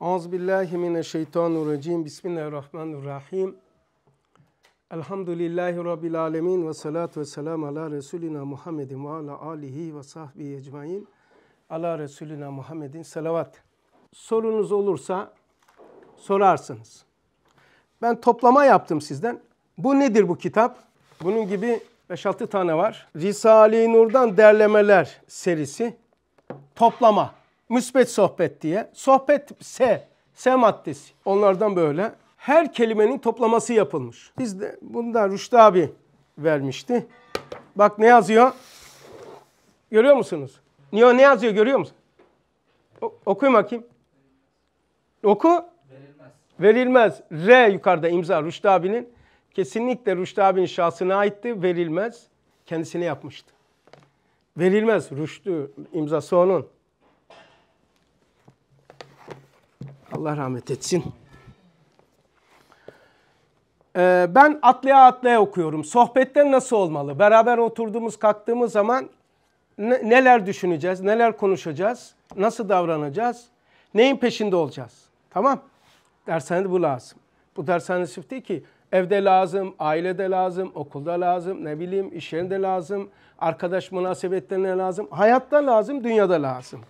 Euzubillahimineşşeytanirracim. Bismillahirrahmanirrahim. Elhamdülillahi Rabbil alemin ve salatu ve selam ala Resulina Muhammedin ve ala alihi ve sahbihi ecmain. Ala Resulina Muhammedin selavat. Sorunuz olursa sorarsınız. Ben toplama yaptım sizden. Bu nedir bu kitap? Bunun gibi 5-6 tane var. Risale-i Nur'dan derlemeler serisi. Toplama müsbet sohbet diye. Sohbet S, S maddesi. Onlardan böyle. Her kelimenin toplaması yapılmış. Biz de bundan Rüştü abi vermişti. Bak ne yazıyor? Görüyor musunuz? Niye ne yazıyor görüyor musun? O, okuyun bakayım. Oku. Verilmez. Verilmez. R yukarıda imza Rüştü abinin. Kesinlikle Rüştü abinin şahsına aitti. Verilmez. Kendisine yapmıştı. Verilmez. Rüştü imzası onun. Allah rahmet etsin. Ee, ben atlaya atlaya okuyorum. Sohbetler nasıl olmalı? Beraber oturduğumuz, kalktığımız zaman ne, neler düşüneceğiz, neler konuşacağız, nasıl davranacağız, neyin peşinde olacağız? Tamam. Dershanede bu lazım. Bu dershane sırf değil ki evde lazım, ailede lazım, okulda lazım, ne bileyim iş yerinde lazım, arkadaş münasebetlerine lazım, hayatta lazım, dünyada lazım.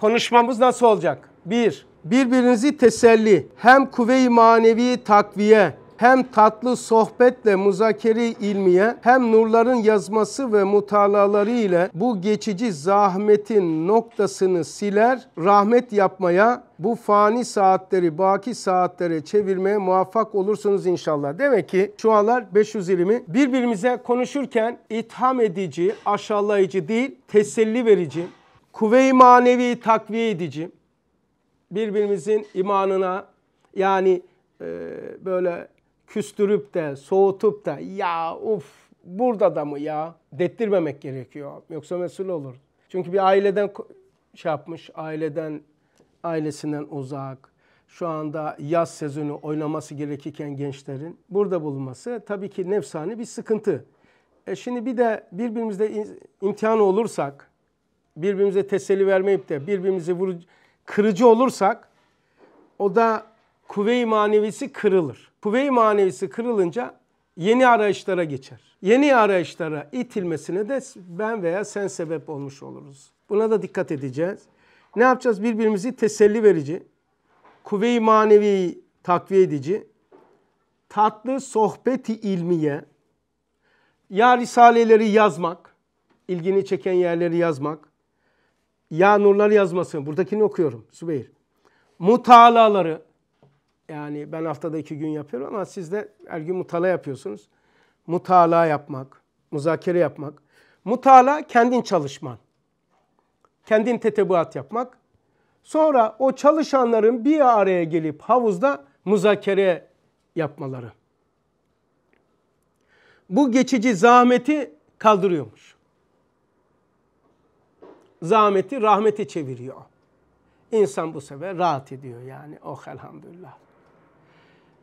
Konuşmamız nasıl olacak? Bir, Birbirinizi teselli, hem kuvve-i manevi takviye, hem tatlı sohbetle muzakeri ilmiye hem nurların yazması ve mutalaları ile bu geçici zahmetin noktasını siler, rahmet yapmaya, bu fani saatleri baki saatlere çevirmeye muvaffak olursunuz inşallah. Demek ki çuvalar 520 birbirimize konuşurken itham edici, aşağılayıcı değil, teselli verici, kuvve-i manevi takviye edici, birbirimizin imanına yani e, böyle küstürüp de soğutup da ya uf burada da mı ya dettirmemek gerekiyor. Yoksa mesul olur. Çünkü bir aileden şey yapmış, aileden ailesinden uzak, şu anda yaz sezonu oynaması gerekirken gençlerin burada bulunması tabii ki nefsani bir sıkıntı. E şimdi bir de birbirimizde imtihan olursak, birbirimize teselli vermeyip de birbirimizi vurup kırıcı olursak o da kuvve-i manevisi kırılır. Kuvve-i manevisi kırılınca yeni arayışlara geçer. Yeni arayışlara itilmesine de ben veya sen sebep olmuş oluruz. Buna da dikkat edeceğiz. Ne yapacağız? Birbirimizi teselli verici, kuvve-i maneviyi takviye edici, tatlı sohbeti ilmiye, ya risaleleri yazmak, ilgini çeken yerleri yazmak, ya Nurlar yazması. Buradakini okuyorum Sübeyir. Mutalaları. Yani ben haftada iki gün yapıyorum ama siz de her gün mutala yapıyorsunuz. Mutala yapmak, muzakere yapmak. Mutala kendin çalışman. Kendin tetebuat yapmak. Sonra o çalışanların bir araya gelip havuzda muzakere yapmaları. Bu geçici zahmeti kaldırıyormuş zahmeti rahmete çeviriyor. İnsan bu sefer rahat ediyor yani. Oh elhamdülillah.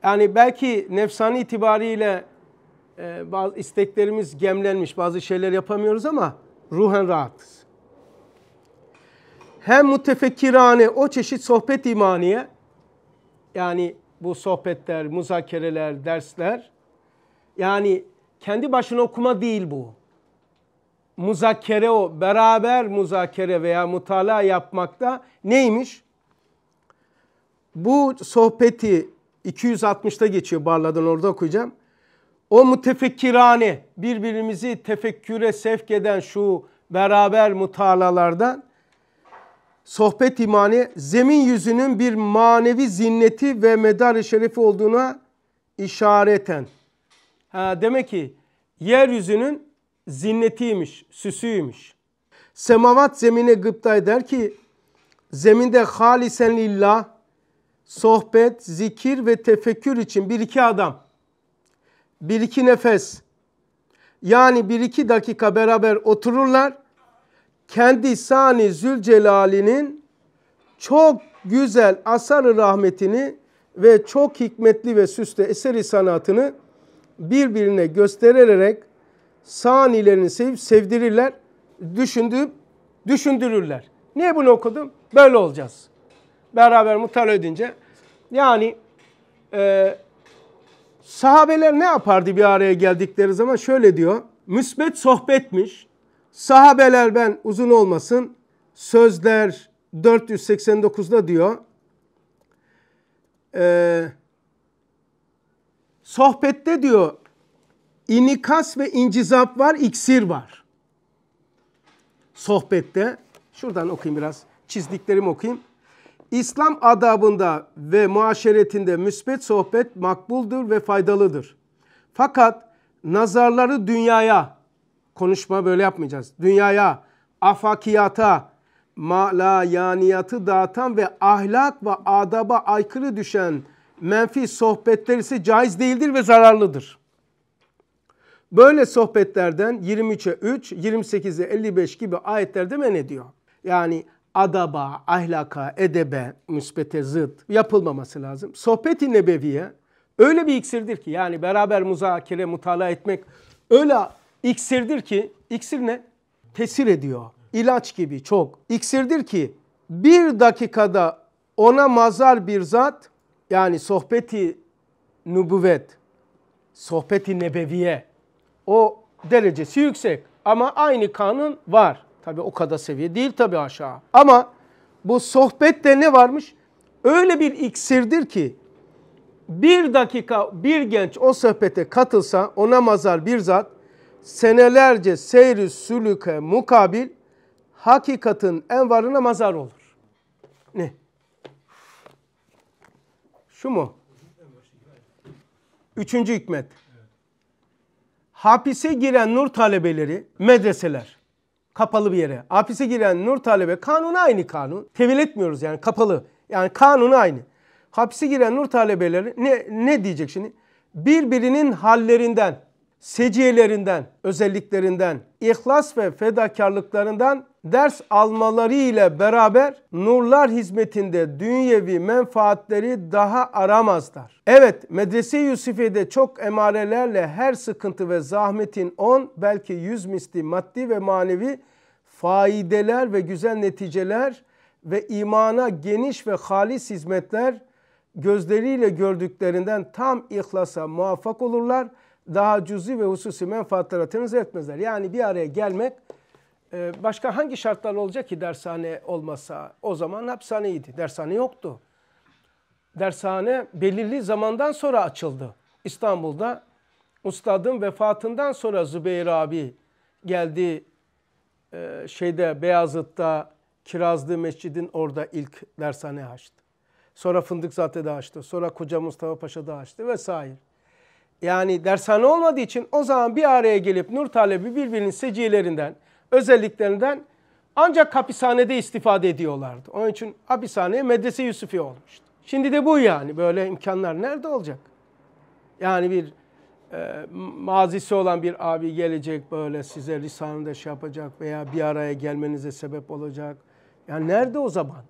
Yani belki nefsani itibariyle e, bazı isteklerimiz gemlenmiş, bazı şeyler yapamıyoruz ama ruhen rahatız. Hem mütefekkirane o çeşit sohbet imaniye yani bu sohbetler, muzakereler, dersler yani kendi başına okuma değil bu muzakere o beraber muzakere veya mutala yapmakta neymiş? Bu sohbeti 260'ta geçiyor Barla'dan orada okuyacağım. O mütefekkirane birbirimizi tefekküre sevk eden şu beraber mutalalardan sohbet imani zemin yüzünün bir manevi zinneti ve medar-ı şerefi olduğuna işareten. Ha, demek ki yeryüzünün zinnetiymiş, süsüymüş. Semavat zemine gıpta eder ki zeminde halisen lillah sohbet, zikir ve tefekkür için bir iki adam, bir iki nefes yani bir iki dakika beraber otururlar. Kendi Sani Zülcelal'inin çok güzel asarı rahmetini ve çok hikmetli ve süslü eseri sanatını birbirine gösterilerek sanilerini sevip sevdirirler, düşündüp düşündürürler. Niye bunu okudum? Böyle olacağız. Beraber mutal edince. Yani e, sahabeler ne yapardı bir araya geldikleri zaman? Şöyle diyor. Müsbet sohbetmiş. Sahabeler ben uzun olmasın. Sözler 489'da diyor. E, sohbette diyor inikas ve incizap var, iksir var. Sohbette, şuradan okuyayım biraz, çizdiklerimi okuyayım. İslam adabında ve muaşeretinde müsbet sohbet makbuldur ve faydalıdır. Fakat nazarları dünyaya, konuşma böyle yapmayacağız, dünyaya, afakiyata, malayaniyatı dağıtan ve ahlak ve adaba aykırı düşen menfi sohbetler ise caiz değildir ve zararlıdır.'' Böyle sohbetlerden 23'e 3, 28'e 55 gibi ayetlerde men ediyor. Yani adaba, ahlaka, edebe, müsbete zıt yapılmaması lazım. Sohbeti nebeviye öyle bir iksirdir ki yani beraber muzakere, mutala etmek öyle iksirdir ki iksir ne? Tesir ediyor. İlaç gibi çok. İksirdir ki bir dakikada ona mazar bir zat yani sohbeti nübüvvet, sohbeti nebeviye o derecesi yüksek. Ama aynı kanun var. Tabi o kadar seviye değil tabi aşağı. Ama bu sohbette ne varmış? Öyle bir iksirdir ki bir dakika bir genç o sohbete katılsa ona mazar bir zat senelerce seyri sülüke mukabil hakikatin en varına mazar olur. Ne? Şu mu? Üçüncü hikmet hapise giren nur talebeleri medreseler kapalı bir yere. Hapise giren nur talebe kanunu aynı kanun. Tevil etmiyoruz yani kapalı. Yani kanunu aynı. Hapise giren nur talebeleri ne, ne diyecek şimdi? Birbirinin hallerinden seciyelerinden, özelliklerinden, ihlas ve fedakarlıklarından ders almaları ile beraber nurlar hizmetinde dünyevi menfaatleri daha aramazlar. Evet medrese Yusufiye'de çok emarelerle her sıkıntı ve zahmetin 10 belki 100 misli maddi ve manevi faideler ve güzel neticeler ve imana geniş ve halis hizmetler gözleriyle gördüklerinden tam ihlasa muvaffak olurlar.'' daha cüzi ve hususi menfaatlara tenezzül etmezler. Yani bir araya gelmek e, başka hangi şartlar olacak ki dershane olmasa? O zaman hapishaneydi. Dershane yoktu. Dershane belirli zamandan sonra açıldı. İstanbul'da ustadın vefatından sonra Zübeyir abi geldi e, şeyde Beyazıt'ta Kirazlı Mescid'in orada ilk dershane açtı. Sonra Fındıkzade'de açtı. Sonra Koca Mustafa Paşa'da açtı vesaire yani dershane olmadığı için o zaman bir araya gelip nur talebi birbirinin secilerinden, özelliklerinden ancak hapishanede istifade ediyorlardı. Onun için hapishaneye medrese Yusufi olmuştu. Şimdi de bu yani böyle imkanlar nerede olacak? Yani bir e, mazisi olan bir abi gelecek böyle size lisanında şey yapacak veya bir araya gelmenize sebep olacak. Yani nerede o zaman?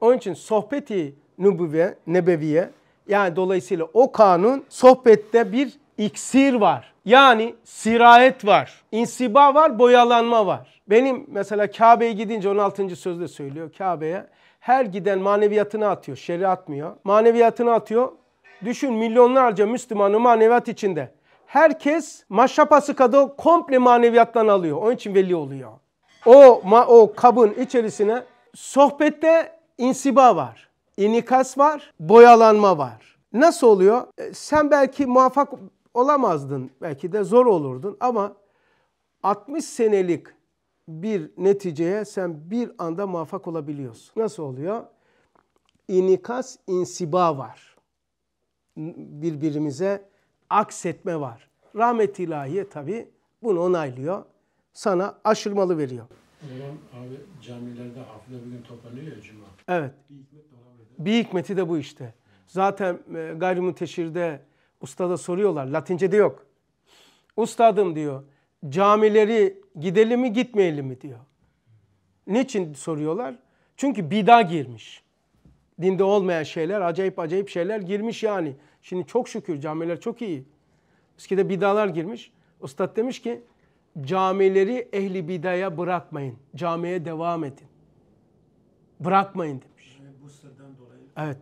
Onun için sohbeti nübüve, nebeviye yani dolayısıyla o kanun sohbette bir iksir var. Yani sirayet var. insiba var, boyalanma var. Benim mesela Kabe'ye gidince 16. sözde söylüyor Kabe'ye. Her giden maneviyatını atıyor, şer'i atmıyor. Maneviyatını atıyor. Düşün milyonlarca Müslümanı maneviyat içinde. Herkes maşapası kadar komple maneviyattan alıyor. Onun için veli oluyor. O, o kabın içerisine sohbette insiba var inikas var, boyalanma var. Nasıl oluyor? E, sen belki muvaffak olamazdın, belki de zor olurdun ama 60 senelik bir neticeye sen bir anda muvaffak olabiliyorsun. Nasıl oluyor? İnikas, insiba var. Birbirimize aksetme var. Rahmet ilahi tabi bunu onaylıyor. Sana aşırmalı veriyor. Ulan abi camilerde haftada bir gün toplanıyor ya cuma. Evet. Bir hikmet olan bir hikmeti de bu işte. Zaten e, gayrimunteşirde ustada soruyorlar. Latince'de yok. Ustadım diyor. Camileri gidelim mi gitmeyelim mi diyor. Niçin soruyorlar? Çünkü bida girmiş. Dinde olmayan şeyler, acayip acayip şeyler girmiş yani. Şimdi çok şükür camiler çok iyi. Eskide bidalar girmiş. Ustad demiş ki camileri ehli bidaya bırakmayın. Camiye devam edin. Bırakmayın demiş. Yani bu sırada Evet.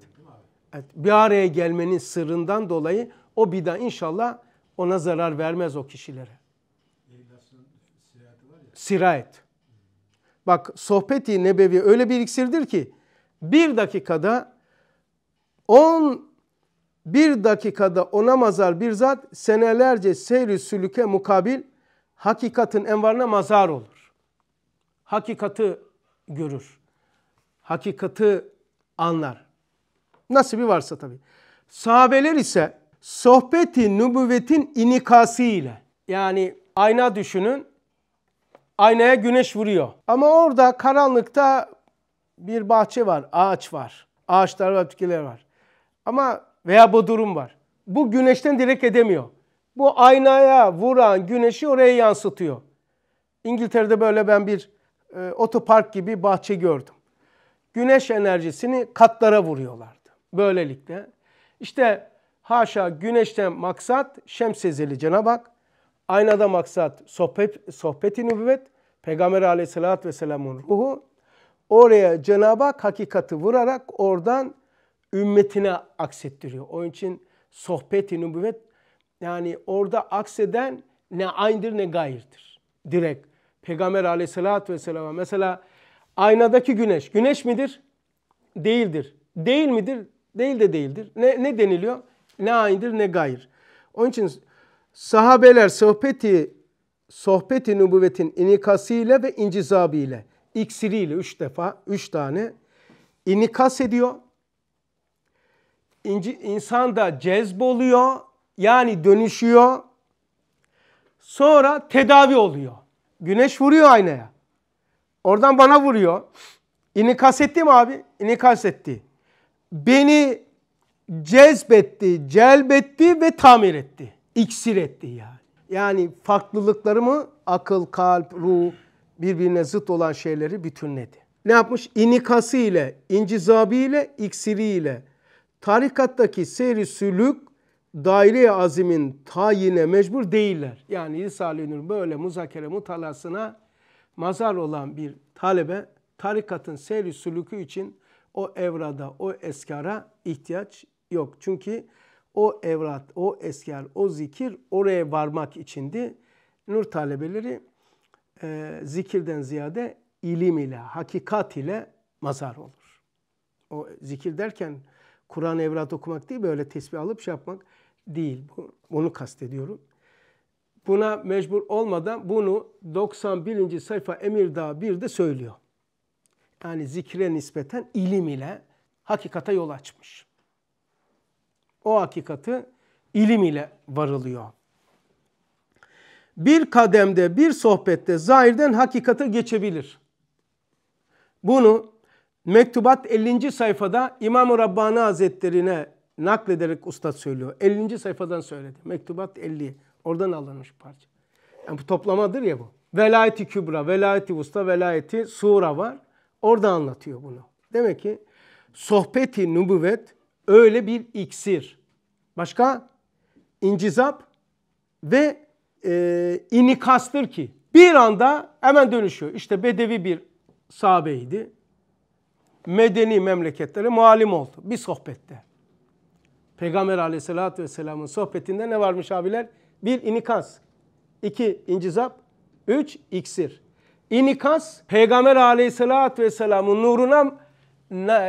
evet. Bir araya gelmenin sırrından dolayı o bir daha inşallah ona zarar vermez o kişilere. Sirayet. Bak sohbeti nebevi öyle bir iksirdir ki bir dakikada on bir dakikada ona mazar bir zat senelerce seyri sülüke mukabil hakikatin envarına mazar olur. Hakikati görür. Hakikati anlar. Nasibi varsa tabii. Sahabeler ise sohbeti nübüvvetin inikası ile yani ayna düşünün aynaya güneş vuruyor. Ama orada karanlıkta bir bahçe var, ağaç var. Ağaçlar ve bitkiler var. Ama veya bu durum var. Bu güneşten direkt edemiyor. Bu aynaya vuran güneşi oraya yansıtıyor. İngiltere'de böyle ben bir e, otopark gibi bahçe gördüm. Güneş enerjisini katlara vuruyorlar böylelikle. İşte haşa güneşten maksat şemsezeli Cenab-ı Hak, aynada maksat sohbet, sohbeti nübüvvet, Peygamber aleyhissalatü vesselamın ruhu. Oraya Cenab-ı Hak hakikati vurarak oradan ümmetine aksettiriyor. Onun için sohbeti nübüvvet yani orada akseden ne aynıdır ne gayirdir. Direkt Peygamber aleyhissalatü vesselam mesela aynadaki güneş, güneş midir? Değildir. Değil midir? Değil de değildir. Ne, ne deniliyor? Ne aindir ne gayr. Onun için sahabeler sohbeti sohbeti nübüvvetin inikasıyla ve incizabıyla iksiriyle üç defa üç tane inikas ediyor. İnci, insan da cezboluyor yani dönüşüyor. Sonra tedavi oluyor. Güneş vuruyor aynaya. Oradan bana vuruyor. İnikas etti mi abi? İnikas etti beni cezbetti, celbetti ve tamir etti. İksir etti yani. Yani farklılıklarımı akıl, kalp, ruh birbirine zıt olan şeyleri bütünledi. Ne yapmış? İnikası ile, incizabi ile, iksiri ile tarikattaki seyri sülük daire azimin tayine mecbur değiller. Yani Risale-i Nur böyle muzakere mutalasına mazar olan bir talebe tarikatın seyri sülükü için o evrada, o eskara ihtiyaç yok. Çünkü o evrat, o esker o zikir oraya varmak içindi. Nur talebeleri e, zikirden ziyade ilim ile, hakikat ile mazar olur. O zikir derken Kur'an evrat okumak değil, böyle tesbih alıp şey yapmak değil. Bunu kastediyorum. Buna mecbur olmadan bunu 91. sayfa Emirdağ 1'de söylüyor yani zikre nispeten ilim ile hakikate yol açmış. O hakikati ilim ile varılıyor. Bir kademde, bir sohbette zahirden hakikate geçebilir. Bunu Mektubat 50. sayfada İmam-ı Rabbani Hazretlerine naklederek usta söylüyor. 50. sayfadan söyledi. Mektubat 50. Oradan alınmış parça. Yani bu toplamadır ya bu. Velayeti kübra, velayeti usta, velayeti sura var. Orada anlatıyor bunu. Demek ki sohbeti nübüvvet öyle bir iksir. Başka? incizap ve e, inikastır ki bir anda hemen dönüşüyor. İşte Bedevi bir sahabeydi. Medeni memleketlere muallim oldu bir sohbette. Peygamber aleyhissalatü vesselamın sohbetinde ne varmış abiler? Bir inikas, iki incizap, üç iksir. İnikas Peygamber aleyhissalatü vesselamın nuruna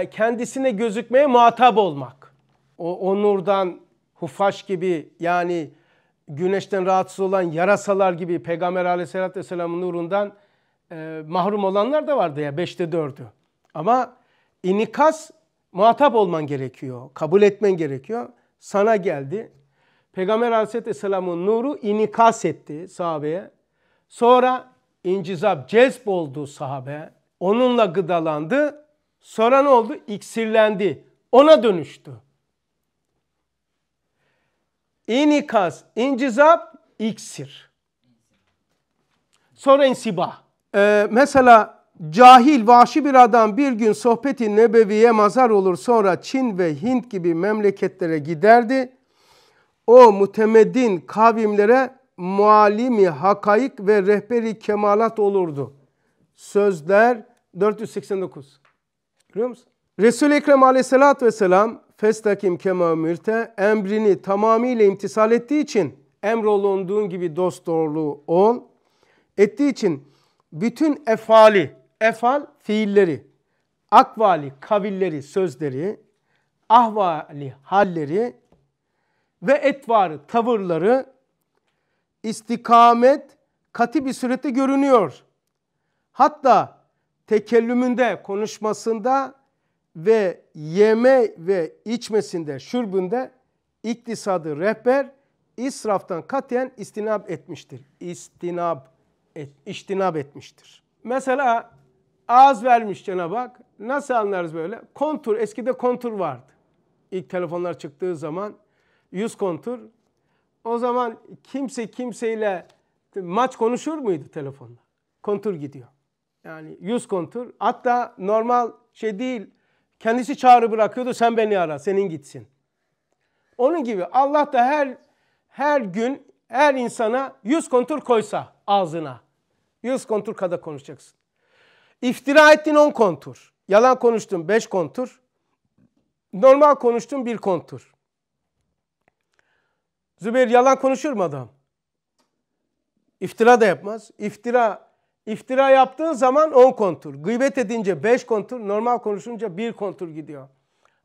kendisine gözükmeye muhatap olmak. O, o nurdan hufaş gibi yani güneşten rahatsız olan yarasalar gibi Peygamber aleyhissalatü vesselamın nurundan e, mahrum olanlar da vardı ya beşte dördü. Ama inikas muhatap olman gerekiyor. Kabul etmen gerekiyor. Sana geldi. Peygamber aleyhissalatü vesselamın nuru inikas etti sahabeye. Sonra incizap cezb oldu sahabe onunla gıdalandı. Sonra ne oldu? İksirlendi. Ona dönüştü. İnikaz, incizap, iksir. Sonra insiba. Ee, mesela cahil, vahşi bir adam bir gün sohbeti nebeviye mazar olur. Sonra Çin ve Hint gibi memleketlere giderdi. O mutemeddin kavimlere mualimi hakaik ve rehberi kemalat olurdu. Sözler 489. Görüyor musun? Resul-i Ekrem aleyhissalatü vesselam festakim kema mürte emrini tamamıyla imtisal ettiği için emrolunduğun gibi dost doğruluğu ol. Ettiği için bütün efali, efal fiilleri, akvali kavilleri, sözleri, ahvali halleri ve etvarı, tavırları istikamet katı bir surette görünüyor. Hatta tekellümünde, konuşmasında ve yeme ve içmesinde, şürbünde iktisadı rehber israftan katiyen istinab etmiştir. İstinab, et, iştinab etmiştir. Mesela ağız vermiş Cenab-ı Hak. Nasıl anlarız böyle? Kontur, eskide kontur vardı. İlk telefonlar çıktığı zaman yüz kontur, o zaman kimse kimseyle maç konuşur muydu telefonda? Kontur gidiyor. Yani yüz kontur. Hatta normal şey değil. Kendisi çağrı bırakıyordu. Sen beni ara. Senin gitsin. Onun gibi Allah da her her gün her insana yüz kontur koysa ağzına. Yüz kontur kadar konuşacaksın. İftira ettin on kontur. Yalan konuştun beş kontur. Normal konuştun bir kontur. Zübeyir yalan konuşur mu adam? İftira da yapmaz. İftira iftira yaptığın zaman 10 kontur. Gıybet edince 5 kontur. Normal konuşunca 1 kontur gidiyor.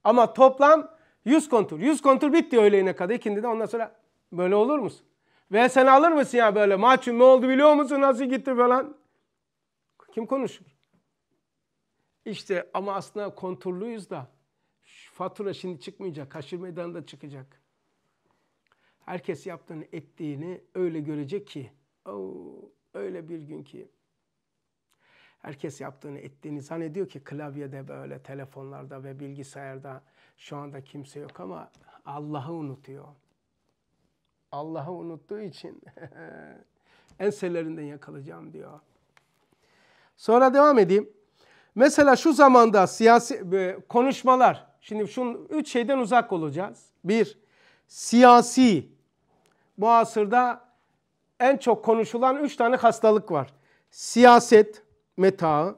Ama toplam 100 kontur. 100 kontur bitti öğleyine kadar. İkindi de ondan sonra böyle olur musun? Ve sen alır mısın ya böyle maçın ne oldu biliyor musun nasıl gitti falan. Kim konuşur? İşte ama aslında konturluyuz da fatura şimdi çıkmayacak. Kaşır meydanında çıkacak. Herkes yaptığını ettiğini öyle görecek ki. Oo, öyle bir gün ki. Herkes yaptığını ettiğini zannediyor ki klavyede böyle telefonlarda ve bilgisayarda şu anda kimse yok ama Allah'ı unutuyor. Allah'ı unuttuğu için enselerinden yakalayacağım diyor. Sonra devam edeyim. Mesela şu zamanda siyasi e, konuşmalar. Şimdi şu üç şeyden uzak olacağız. Bir, siyasi bu asırda en çok konuşulan üç tane hastalık var. Siyaset metağı,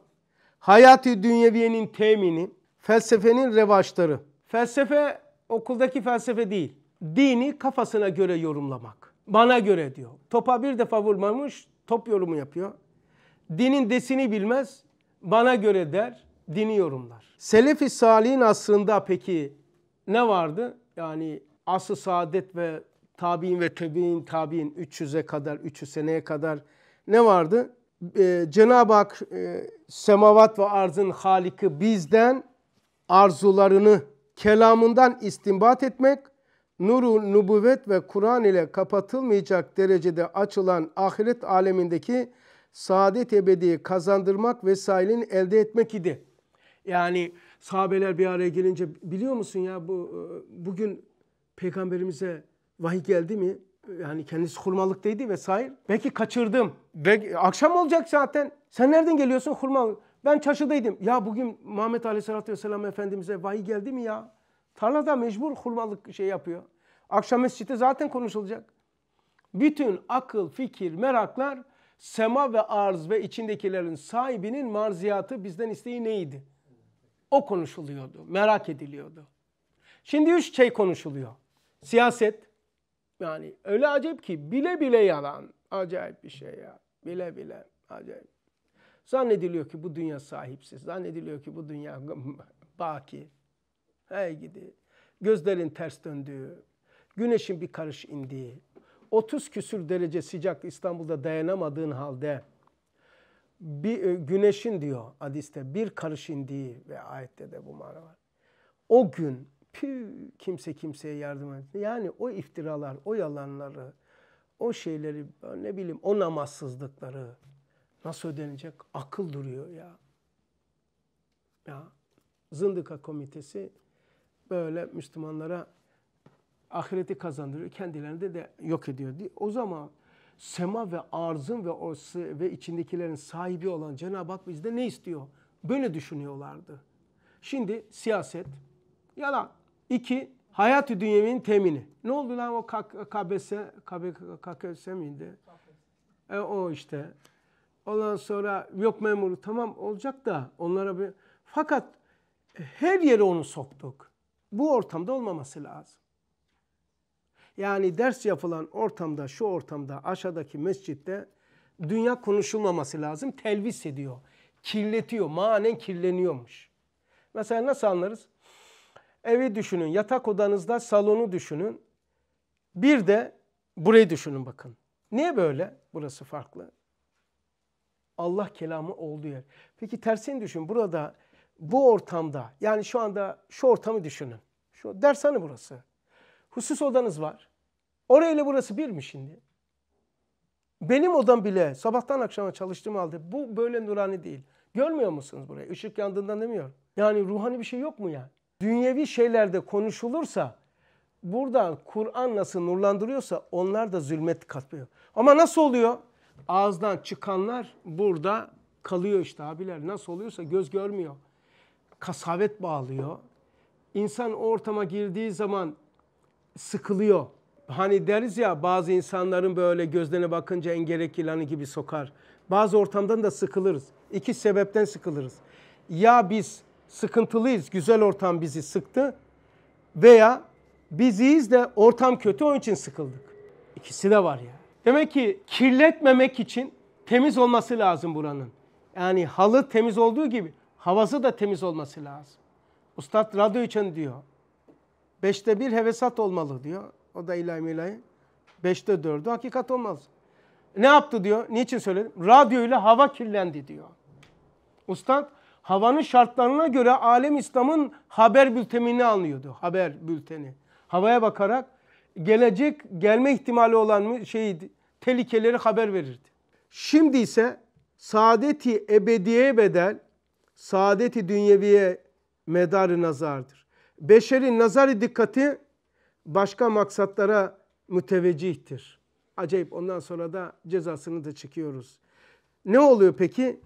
hayati dünyeviyenin temini, felsefenin revaçları. Felsefe okuldaki felsefe değil. Dini kafasına göre yorumlamak. Bana göre diyor. Topa bir defa vurmamış top yorumu yapıyor. Dinin desini bilmez. Bana göre der. Dini yorumlar. Selefi Salih'in asrında peki ne vardı? Yani asıl saadet ve tabi'in ve tebi'in tabi'in 300'e kadar 300 seneye kadar ne vardı? Ee, Cenab-ı Hak e, semavat ve arzın haliki bizden arzularını kelamından istinbat etmek, nuru nubuvvet ve Kur'an ile kapatılmayacak derecede açılan ahiret alemindeki saadet ebediyi kazandırmak vesairenin elde etmek idi. Yani sahabeler bir araya gelince biliyor musun ya bu e, bugün peygamberimize vahiy geldi mi? Yani kendisi hurmalıktaydı vesaire. Belki kaçırdım. Belki, akşam olacak zaten. Sen nereden geliyorsun hurmalık? Ben çarşıdaydım. Ya bugün Muhammed Aleyhisselatü Vesselam Efendimiz'e vahiy geldi mi ya? Tarlada mecbur hurmalık şey yapıyor. Akşam mescitte zaten konuşulacak. Bütün akıl, fikir, meraklar sema ve arz ve içindekilerin sahibinin marziyatı bizden isteği neydi? O konuşuluyordu, merak ediliyordu. Şimdi üç şey konuşuluyor. Siyaset, yani öyle acayip ki bile bile yalan. Acayip bir şey ya. Bile bile acayip. Zannediliyor ki bu dünya sahipsiz. Zannediliyor ki bu dünya baki. Hey gidi. Gözlerin ters döndüğü, güneşin bir karış indiği, 30 küsür derece sıcak İstanbul'da dayanamadığın halde bir e, güneşin diyor hadiste bir karış indiği ve ayette de bu mana var. O gün Pü kimse kimseye yardım etmiyor. Yani o iftiralar, o yalanları, o şeyleri ne bileyim o namazsızlıkları nasıl ödenecek? Akıl duruyor ya. Ya Zındıka Komitesi böyle Müslümanlara ahireti kazandırıyor. Kendilerini de yok ediyor. O zaman sema ve arzın ve orası ve içindekilerin sahibi olan Cenab-ı Hak bizde ne istiyor? Böyle düşünüyorlardı. Şimdi siyaset yalan. İki, hayat-ı dünyemin temini. Ne oldu lan o KBS, KBS miydi? E, o işte. Ondan sonra yok memuru tamam olacak da onlara bir... Fakat her yere onu soktuk. Bu ortamda olmaması lazım. Yani ders yapılan ortamda, şu ortamda, aşağıdaki mescitte dünya konuşulmaması lazım. Telvis ediyor, kirletiyor, manen kirleniyormuş. Mesela nasıl anlarız? Evi düşünün, yatak odanızda salonu düşünün. Bir de burayı düşünün bakın. Niye böyle? Burası farklı. Allah kelamı olduğu yer. Peki tersini düşün. Burada bu ortamda yani şu anda şu ortamı düşünün. Şu dershane burası. Husus odanız var. Orayla burası bir mi şimdi? Benim odam bile sabahtan akşama çalıştığım halde bu böyle nurani değil. Görmüyor musunuz burayı? Işık yandığından demiyorum. Yani ruhani bir şey yok mu yani? dünyevi şeylerde konuşulursa buradan Kur'an nasıl nurlandırıyorsa onlar da zulmet katmıyor. Ama nasıl oluyor? Ağızdan çıkanlar burada kalıyor işte abiler. Nasıl oluyorsa göz görmüyor. Kasavet bağlıyor. İnsan o ortama girdiği zaman sıkılıyor. Hani deriz ya bazı insanların böyle gözlerine bakınca engerek ilanı gibi sokar. Bazı ortamdan da sıkılırız. İki sebepten sıkılırız. Ya biz sıkıntılıyız, güzel ortam bizi sıktı veya biziyiz de ortam kötü onun için sıkıldık. İkisi de var ya. Demek ki kirletmemek için temiz olması lazım buranın. Yani halı temiz olduğu gibi havası da temiz olması lazım. Ustad radyo için diyor. Beşte bir hevesat olmalı diyor. O da ilahi milahi. Beşte dördü hakikat olmaz. Ne yaptı diyor. Niçin söyledim? Radyo ile hava kirlendi diyor. Ustad havanın şartlarına göre alem İslam'ın haber bültenini anlıyordu. Haber bülteni. Havaya bakarak gelecek gelme ihtimali olan şey tehlikeleri haber verirdi. Şimdi ise saadeti ebediye bedel saadeti dünyeviye medarı nazardır. Beşerin nazarı dikkati başka maksatlara müteveccihtir. Acayip ondan sonra da cezasını da çekiyoruz. Ne oluyor peki?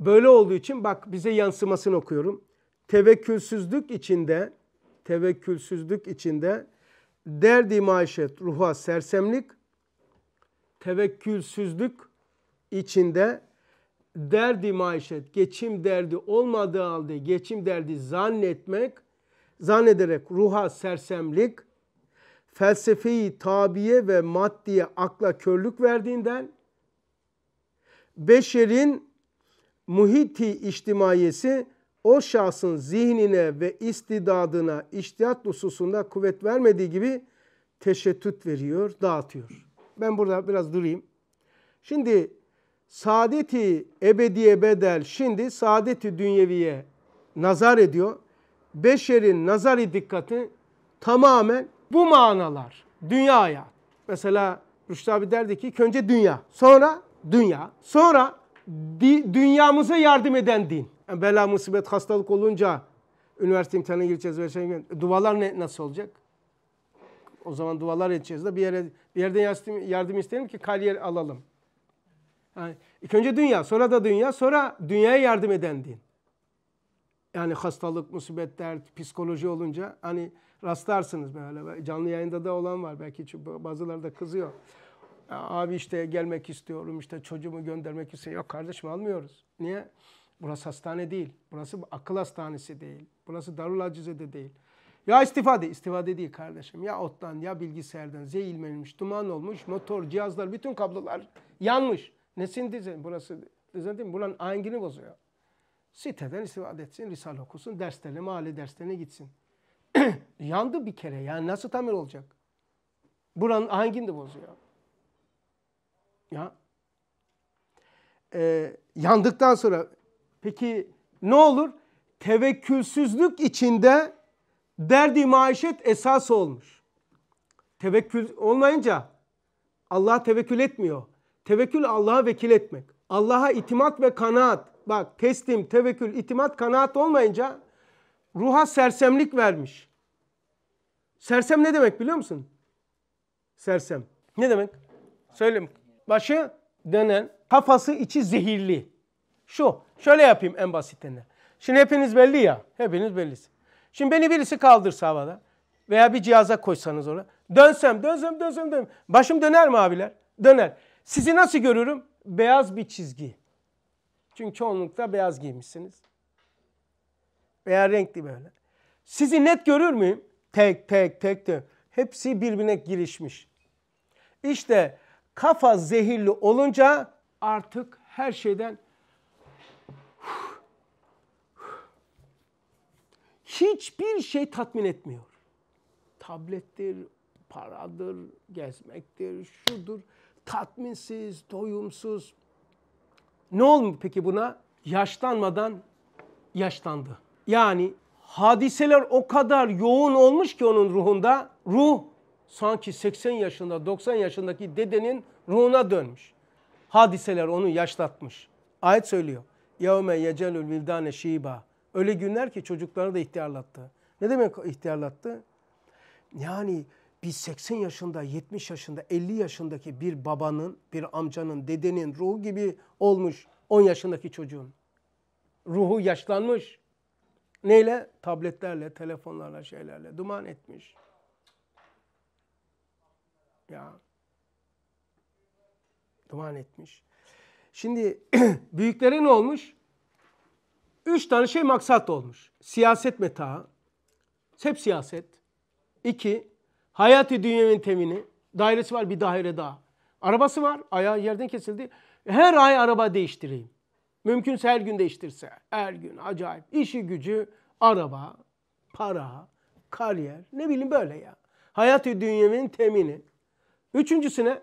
Böyle olduğu için bak bize yansımasını okuyorum. Tevekkülsüzlük içinde, tevekkülsüzlük içinde derdi maişet ruha sersemlik, tevekkülsüzlük içinde derdi maişet, geçim derdi olmadığı halde geçim derdi zannetmek, zannederek ruha sersemlik, felsefeyi tabiye ve maddiye akla körlük verdiğinden, beşerin muhiti içtimaiyesi o şahsın zihnine ve istidadına iştihat hususunda kuvvet vermediği gibi teşettüt veriyor, dağıtıyor. Ben burada biraz durayım. Şimdi saadeti ebediye bedel, şimdi saadeti dünyeviye nazar ediyor. Beşerin nazarı dikkati tamamen bu manalar, dünyaya. Mesela Rüştü abi derdi ki önce dünya, sonra dünya, sonra di, dünyamıza yardım eden din. Yani e, bela, musibet, hastalık olunca üniversite imtihanına gireceğiz. Ve şey, dualar ne, nasıl olacak? O zaman dualar edeceğiz de bir, yere, bir yerden yardım, yardım isteyelim ki kariyer alalım. Yani ilk önce dünya, sonra da dünya, sonra dünyaya yardım eden din. Yani hastalık, musibet, dert, psikoloji olunca hani rastlarsınız böyle. Canlı yayında da olan var belki çünkü bazıları da kızıyor. Abi işte gelmek istiyorum, işte çocuğumu göndermek istiyorum. Yok kardeşim almıyoruz. Niye? Burası hastane değil. Burası akıl hastanesi değil. Burası darul acize de değil. Ya istifade, istifade değil kardeşim. Ya ottan, ya bilgisayardan zehirlenmiş, duman olmuş, motor, cihazlar, bütün kablolar yanmış. Nesin dizi? Burası zaten buranın ahengini bozuyor. Siteden istifade etsin, risale okusun, derslerine, mahalle derslerine gitsin. Yandı bir kere. Yani nasıl tamir olacak? Buranın ahengini de bozuyor. Ya. Ee, yandıktan sonra peki ne olur? Tevekkülsüzlük içinde derdi maişet esas olmuş. Tevekkül olmayınca Allah tevekkül etmiyor. Tevekkül Allah'a vekil etmek. Allah'a itimat ve kanaat. Bak teslim, tevekkül, itimat, kanaat olmayınca ruha sersemlik vermiş. Sersem ne demek biliyor musun? Sersem. Ne demek? Söyle başı dönen, kafası içi zehirli. Şu, şöyle yapayım en basitinden. Şimdi hepiniz belli ya, hepiniz bellisin. Şimdi beni birisi kaldırsa havada veya bir cihaza koysanız orada, Dönsem, dönsem, dönsem, dönsem. Başım döner mi abiler? Döner. Sizi nasıl görürüm? Beyaz bir çizgi. Çünkü çoğunlukla beyaz giymişsiniz. Veya renkli böyle. Sizi net görür müyüm? Tek tek tek tek. Hepsi birbirine girişmiş. İşte Kafa zehirli olunca artık her şeyden hiçbir şey tatmin etmiyor. Tablettir, paradır, gezmektir, şudur. Tatminsiz, doyumsuz. Ne oldu peki buna? Yaşlanmadan yaşlandı. Yani hadiseler o kadar yoğun olmuş ki onun ruhunda. Ruh sanki 80 yaşında 90 yaşındaki dedenin ruhuna dönmüş. Hadiseler onu yaşlatmış. Ayet söylüyor. Yevme yecelül vildane şiba. Öyle günler ki çocukları da ihtiyarlattı. Ne demek ihtiyarlattı? Yani bir 80 yaşında, 70 yaşında, 50 yaşındaki bir babanın, bir amcanın, dedenin ruhu gibi olmuş 10 yaşındaki çocuğun. Ruhu yaşlanmış. Neyle? Tabletlerle, telefonlarla, şeylerle duman etmiş. Ya duman etmiş. Şimdi büyüklere ne olmuş? Üç tane şey maksat olmuş. Siyaset meta, hep siyaset. İki, hayati dünyanın temini. Dairesi var bir daire daha. Arabası var, ayağı yerden kesildi. Her ay araba değiştireyim. Mümkünse her gün değiştirse. Her gün acayip. İşi gücü, araba, para, kariyer. Ne bileyim böyle ya. Hayati dünyanın temini. Üçüncüsüne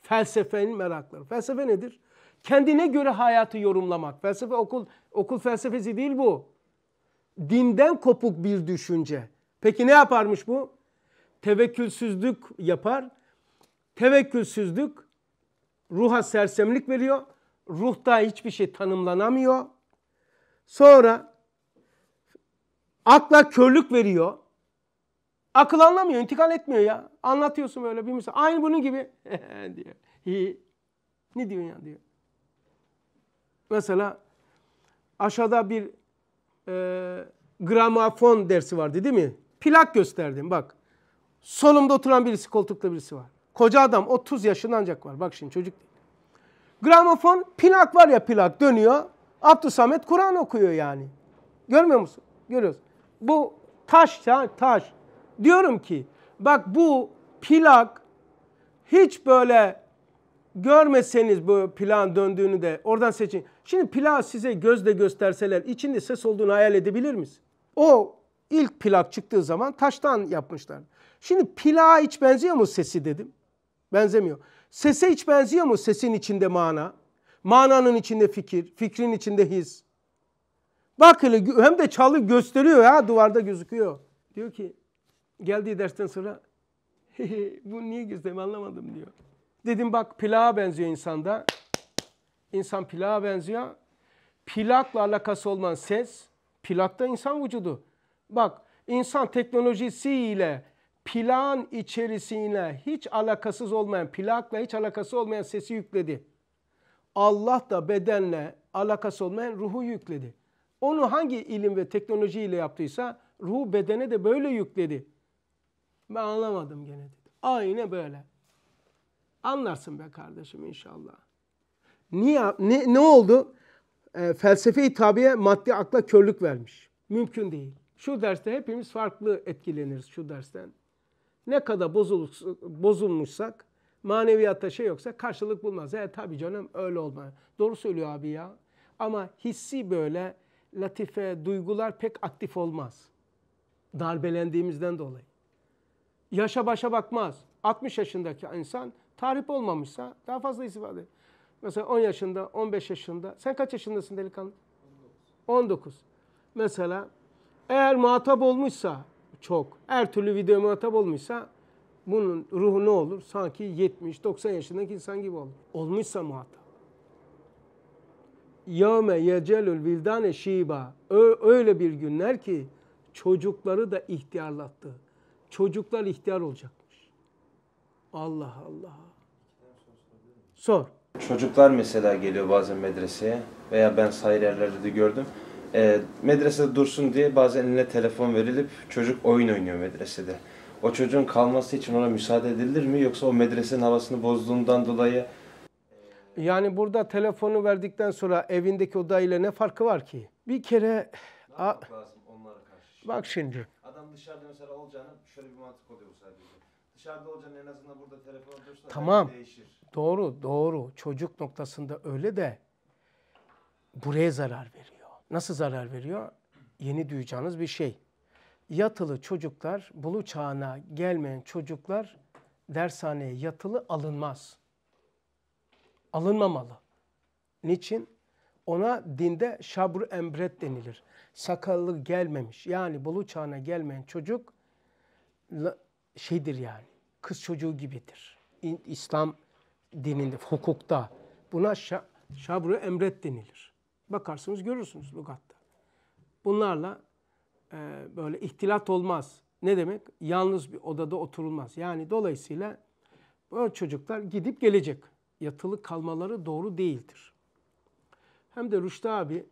felsefenin merakları. Felsefe nedir? Kendine göre hayatı yorumlamak. Felsefe okul okul felsefesi değil bu. Dinden kopuk bir düşünce. Peki ne yaparmış bu? Tevekkülsüzlük yapar. Tevekkülsüzlük ruha sersemlik veriyor. Ruhta hiçbir şey tanımlanamıyor. Sonra akla körlük veriyor. Akıl anlamıyor, intikal etmiyor ya. Anlatıyorsun böyle bir misal. Aynı bunun gibi diyor. Hi. Ne diyorsun ya diyor. Mesela aşağıda bir e, gramofon dersi vardı değil mi? Plak gösterdim bak. Solumda oturan birisi, koltukta birisi var. Koca adam 30 yaşında ancak var. Bak şimdi çocuk Gramofon plak var ya plak dönüyor. Abdüsamet Kur'an okuyor yani. Görmüyor musun? Görüyoruz. Bu taş ya taş. Diyorum ki bak bu plak hiç böyle görmeseniz bu plan döndüğünü de oradan seçin. Şimdi plağı size gözle gösterseler içinde ses olduğunu hayal edebilir misin? O ilk plak çıktığı zaman taştan yapmışlar. Şimdi plağa hiç benziyor mu sesi dedim. Benzemiyor. Sese hiç benziyor mu sesin içinde mana? Mananın içinde fikir, fikrin içinde his. Bak hele hem de çalı gösteriyor ya duvarda gözüküyor. Diyor ki Geldiği dersten sonra bu niye gözlemi anlamadım diyor. Dedim bak plağa benziyor insanda. İnsan plağa benziyor. Plakla alakası olman ses, da insan vücudu. Bak insan teknolojisiyle plan içerisine hiç alakasız olmayan, plakla hiç alakası olmayan sesi yükledi. Allah da bedenle alakası olmayan ruhu yükledi. Onu hangi ilim ve teknolojiyle yaptıysa ruhu bedene de böyle yükledi. Ben anlamadım gene dedi. Aynı böyle. Anlarsın be kardeşim inşallah. Niye, ne, ne oldu? E, felsefe-i tabiye maddi akla körlük vermiş. Mümkün değil. Şu derste hepimiz farklı etkileniriz şu dersten. Ne kadar bozulmuşsak, maneviyatta şey yoksa karşılık bulmaz. E tabii canım öyle olmaz. Doğru söylüyor abi ya. Ama hissi böyle latife, duygular pek aktif olmaz. Darbelendiğimizden dolayı yaşa başa bakmaz. 60 yaşındaki insan tahrip olmamışsa daha fazla istifade Mesela 10 yaşında, 15 yaşında. Sen kaç yaşındasın delikanlı? 19. Mesela eğer muhatap olmuşsa çok, her türlü video muhatap olmuşsa bunun ruhu ne olur? Sanki 70-90 yaşındaki insan gibi olur. Olmuşsa muhatap. Yevme yecelül vildane şiba. Öyle bir günler ki çocukları da ihtiyarlattı. Çocuklar ihtiyar olacakmış. Allah Allah. Sor. Çocuklar mesela geliyor bazen medreseye veya ben sahil yerlerde de gördüm. E, medresede dursun diye bazen eline telefon verilip çocuk oyun oynuyor medresede. O çocuğun kalması için ona müsaade edilir mi yoksa o medresenin havasını bozduğundan dolayı? Yani burada telefonu verdikten sonra evindeki odayla ne farkı var ki? Bir kere... Ne yapmak lazım onlara karşı? Bak şimdi adam dışarıda mesela olacağının şöyle bir mantık oluyor bu sadece. Dışarıda olacağın en azından burada telefon dursa tamam. değişir. Doğru, doğru. Çocuk noktasında öyle de buraya zarar veriyor. Nasıl zarar veriyor? Yeni duyacağınız bir şey. Yatılı çocuklar, bulu çağına gelmeyen çocuklar dershaneye yatılı alınmaz. Alınmamalı. Niçin? Ona dinde şabr emret denilir. Sakallı gelmemiş yani bulu çağına gelmeyen çocuk şeydir yani kız çocuğu gibidir. İslam dininde, hukukta buna şabr emret denilir. Bakarsınız görürsünüz lugatta. Bunlarla e, böyle ihtilat olmaz. Ne demek? Yalnız bir odada oturulmaz. Yani dolayısıyla bu çocuklar gidip gelecek. Yatılı kalmaları doğru değildir. Hem de Rüştü abi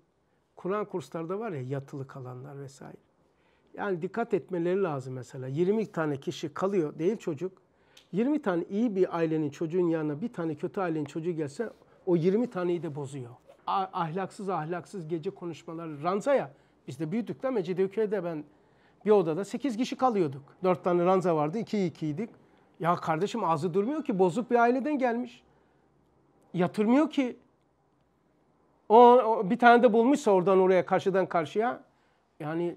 Kur'an kurslarda var ya yatılı kalanlar vesaire. Yani dikkat etmeleri lazım mesela. 20 tane kişi kalıyor değil çocuk. 20 tane iyi bir ailenin çocuğun yanına bir tane kötü ailenin çocuğu gelse o 20 taneyi de bozuyor. Ahlaksız ahlaksız gece konuşmaları. Ranza ya biz de büyüdük de Mecidiyeköy'de ben bir odada 8 kişi kalıyorduk. 4 tane ranza vardı 2 iki 2'ydik. Ya kardeşim ağzı durmuyor ki bozuk bir aileden gelmiş. Yatırmıyor ki o, o bir tane de bulmuşsa oradan oraya karşıdan karşıya yani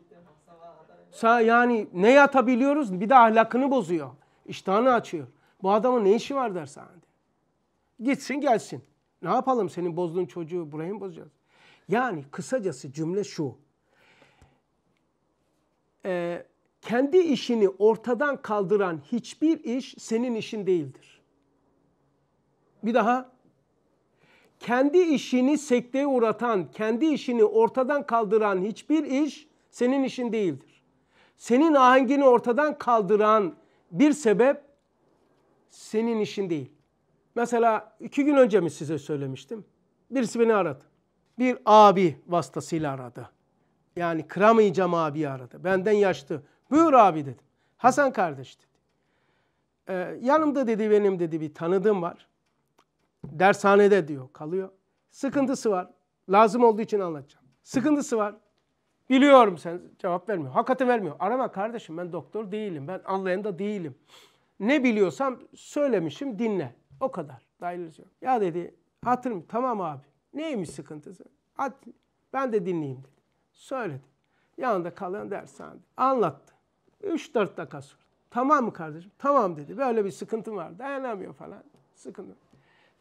sa yani ne yatabiliyoruz? Bir de ahlakını bozuyor. İştahını açıyor. Bu adamın ne işi var der dersen. Gitsin gelsin. Ne yapalım senin bozduğun çocuğu buraya mı bozacağız? Yani kısacası cümle şu. Ee, kendi işini ortadan kaldıran hiçbir iş senin işin değildir. Bir daha kendi işini sekteye uğratan, kendi işini ortadan kaldıran hiçbir iş senin işin değildir. Senin ahengini ortadan kaldıran bir sebep senin işin değil. Mesela iki gün önce mi size söylemiştim? Birisi beni aradı. Bir abi vasıtasıyla aradı. Yani kıramayacağım abi aradı. Benden yaştı. Buyur abi dedim. Hasan kardeş dedi. Ee, yanımda dedi benim dedi bir tanıdığım var dershanede diyor kalıyor. Sıkıntısı var. Lazım olduğu için anlatacağım. Sıkıntısı var. Biliyorum sen cevap vermiyor. Hakikati vermiyor. Arama kardeşim ben doktor değilim. Ben anlayan da değilim. Ne biliyorsam söylemişim dinle. O kadar. Dahiliriz Ya dedi hatırım tamam abi. Neymiş sıkıntısı? Hadi ben de dinleyeyim dedi. Söyledi. Yanında kalan dershanede. Anlattı. 3-4 dakika sürdü. Tamam mı kardeşim? Tamam dedi. Böyle bir sıkıntım var. Dayanamıyor falan. Sıkıntı.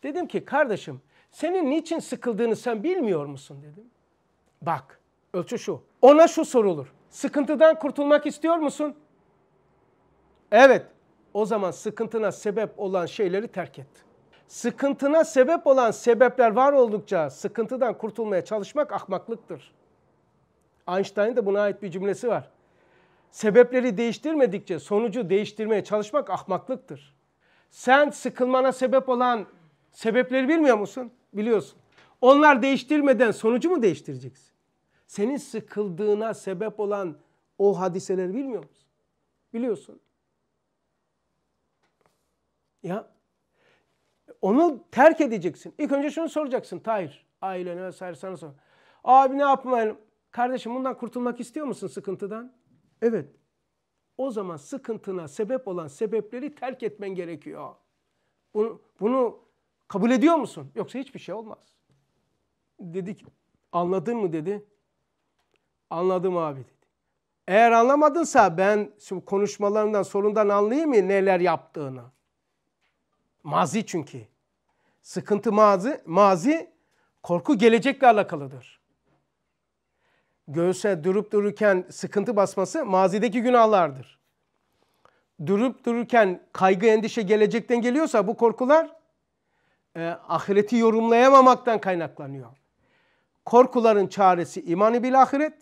Dedim ki kardeşim senin niçin sıkıldığını sen bilmiyor musun dedim. Bak ölçü şu. Ona şu sorulur. Sıkıntıdan kurtulmak istiyor musun? Evet. O zaman sıkıntına sebep olan şeyleri terk et. Sıkıntına sebep olan sebepler var oldukça sıkıntıdan kurtulmaya çalışmak ahmaklıktır. Einstein'ın da buna ait bir cümlesi var. Sebepleri değiştirmedikçe sonucu değiştirmeye çalışmak ahmaklıktır. Sen sıkılmana sebep olan Sebepleri bilmiyor musun? Biliyorsun. Onlar değiştirmeden sonucu mu değiştireceksin? Senin sıkıldığına sebep olan o hadiseleri bilmiyor musun? Biliyorsun. Ya onu terk edeceksin. İlk önce şunu soracaksın. Tahir, ailene vesaire sana sor. Abi ne yapmayalım? Kardeşim bundan kurtulmak istiyor musun sıkıntıdan? Evet. O zaman sıkıntına sebep olan sebepleri terk etmen gerekiyor. Bunu, bunu Kabul ediyor musun? Yoksa hiçbir şey olmaz. Dedik anladın mı dedi. Anladım abi dedi. Eğer anlamadınsa ben şimdi konuşmalarından sorundan anlayayım mı neler yaptığını. Mazi çünkü. Sıkıntı mazi, mazi korku gelecekle alakalıdır. Göğse durup dururken sıkıntı basması mazideki günahlardır. Durup dururken kaygı endişe gelecekten geliyorsa bu korkular e, ahireti yorumlayamamaktan kaynaklanıyor. Korkuların çaresi imanı bil ahiret,